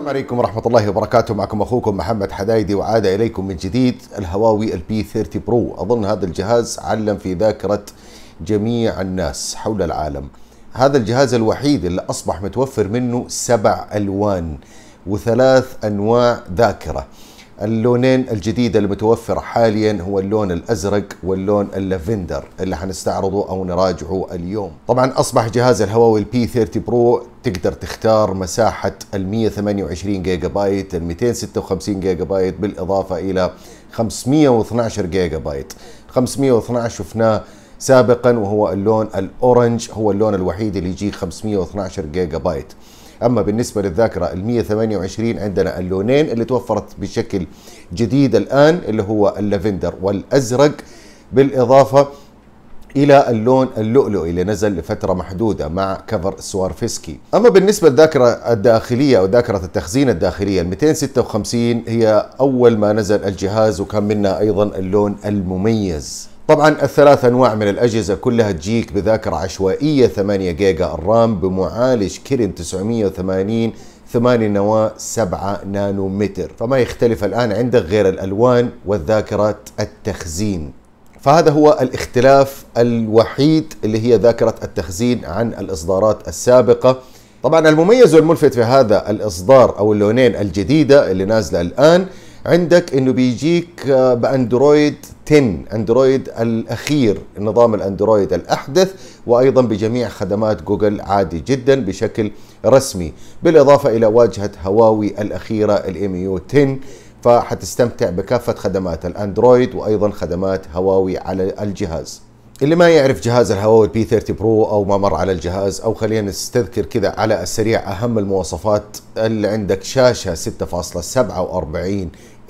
السلام عليكم ورحمة الله وبركاته معكم أخوكم محمد حدايدي وعاد إليكم من جديد الهواوي البي 30 برو أظن هذا الجهاز علم في ذاكرة جميع الناس حول العالم هذا الجهاز الوحيد اللي أصبح متوفر منه سبع ألوان وثلاث أنواع ذاكرة اللونين الجديدة المتوفرة حاليا هو اللون الأزرق واللون اللافندر اللي حنستعرضه أو نراجعه اليوم طبعا أصبح جهاز الهواوي p 30 برو تقدر تختار مساحة ال 128 جيجا بايت ال 256 جيجا بايت بالإضافة إلى 512 جيجا بايت 512 شفناه سابقا وهو اللون الأورنج هو اللون الوحيد اللي يجي 512 جيجا بايت اما بالنسبه للذاكره ال 128 عندنا اللونين اللي توفرت بشكل جديد الان اللي هو اللافندر والازرق بالاضافه الى اللون اللؤلؤي اللي نزل لفتره محدوده مع كفر سوارفسكي اما بالنسبه للذاكره الداخليه او ذاكره التخزين الداخليه ال 256 هي اول ما نزل الجهاز وكان منها ايضا اللون المميز طبعا الثلاث انواع من الاجهزه كلها تجيك بذاكره عشوائيه 8 جيجا الرام بمعالج كيرن 980 8 نواة 7 نانومتر فما يختلف الآن عندك غير الألوان والذاكرة التخزين فهذا هو الاختلاف الوحيد اللي هي ذاكرة التخزين عن الإصدارات السابقة طبعا المميز والملفت في هذا الإصدار أو اللونين الجديدة اللي نازلة الآن عندك انه بيجيك باندرويد 10 اندرويد الاخير نظام الاندرويد الاحدث وايضا بجميع خدمات جوجل عادي جدا بشكل رسمي بالاضافه الى واجهه هواوي الاخيره الام يو 10 فحتستمتع بكافه خدمات الاندرويد وايضا خدمات هواوي على الجهاز اللي ما يعرف جهاز الهواوي بي 30 برو او ما مر على الجهاز او خلينا نستذكر كذا على السريع اهم المواصفات اللي عندك شاشه 6.47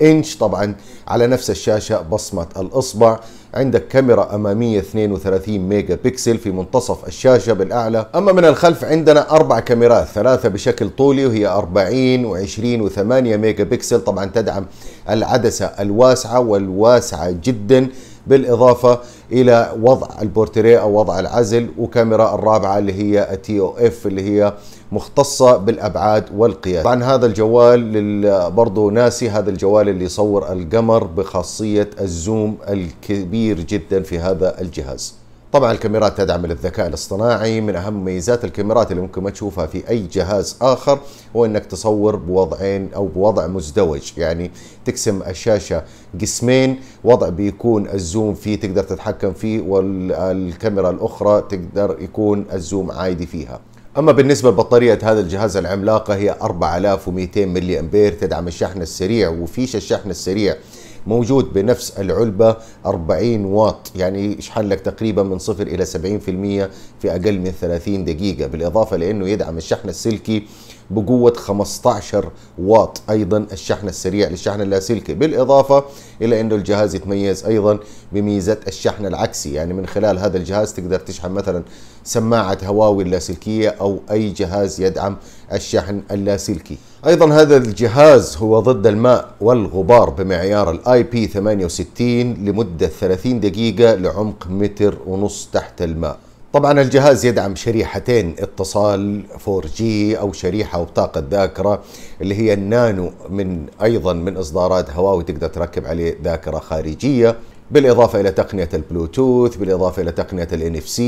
انش طبعا على نفس الشاشه بصمه الاصبع عندك كاميرا اماميه 32 ميجا بكسل في منتصف الشاشه بالاعلى اما من الخلف عندنا اربع كاميرات ثلاثه بشكل طولي وهي 40 و20 و8 ميجا بكسل طبعا تدعم العدسه الواسعه والواسعه جدا بالإضافة إلى وضع البورتريه أو وضع العزل وكاميرا الرابعة اللي هي تي او اف اللي هي مختصة بالأبعاد والقياس طبعا هذا الجوال برضه ناسي هذا الجوال اللي يصور القمر بخاصية الزوم الكبير جدا في هذا الجهاز طبعا الكاميرات تدعم الذكاء الاصطناعي من اهم ميزات الكاميرات اللي ممكن ما تشوفها في اي جهاز اخر هو انك تصور بوضعين او بوضع مزدوج يعني تقسم الشاشه قسمين وضع بيكون الزوم فيه تقدر تتحكم فيه والكاميرا الاخرى تقدر يكون الزوم عادي فيها اما بالنسبه لبطاريه هذا الجهاز العملاقه هي 4200 ملي امبير تدعم الشحن السريع وفيش الشحن السريع موجود بنفس العلبة 40 واط يعني يشحن لك تقريبا من 0 إلى 70% في أقل من 30 دقيقة بالإضافة لأنه يدعم الشحن السلكي بقوة 15 واط أيضا الشحن السريع للشحن اللاسلكي بالإضافة إلى أنه الجهاز يتميز أيضا بميزة الشحن العكسي يعني من خلال هذا الجهاز تقدر تشحن مثلا سماعة هواوي اللاسلكية أو أي جهاز يدعم الشحن اللاسلكي أيضا هذا الجهاز هو ضد الماء والغبار بمعيار الاي بي 68 لمدة 30 دقيقة لعمق متر ونص تحت الماء طبعا الجهاز يدعم شريحتين اتصال 4G او شريحه وبطاقه ذاكره اللي هي النانو من ايضا من اصدارات هواوي تقدر تركب عليه ذاكره خارجيه بالاضافه الى تقنيه البلوتوث بالاضافه الى تقنيه ال NFC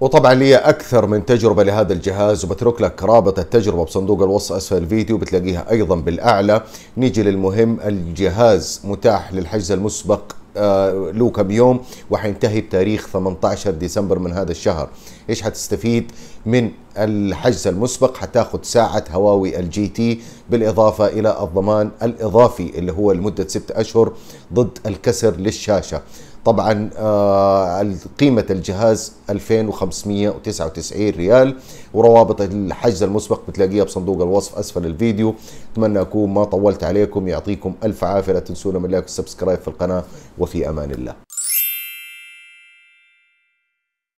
وطبعا لي اكثر من تجربه لهذا الجهاز وبترك لك رابط التجربه بصندوق الوصف اسفل الفيديو بتلاقيها ايضا بالاعلى نيجي للمهم الجهاز متاح للحجز المسبق آه، له كم يوم وحينتهي بتاريخ 18 ديسمبر من هذا الشهر ايش حتستفيد من الحجز المسبق حتاخد ساعة هواوي الجي تي بالإضافة إلى الضمان الإضافي اللي هو لمدة ست أشهر ضد الكسر للشاشة طبعا آه، قيمة الجهاز 2599 ريال وروابط الحجز المسبق بتلاقيها بصندوق الوصف أسفل الفيديو أتمنى أكون ما طولت عليكم يعطيكم ألف عافية لا تنسونا من لايك والسبسكرايب في القناة وفي أمان الله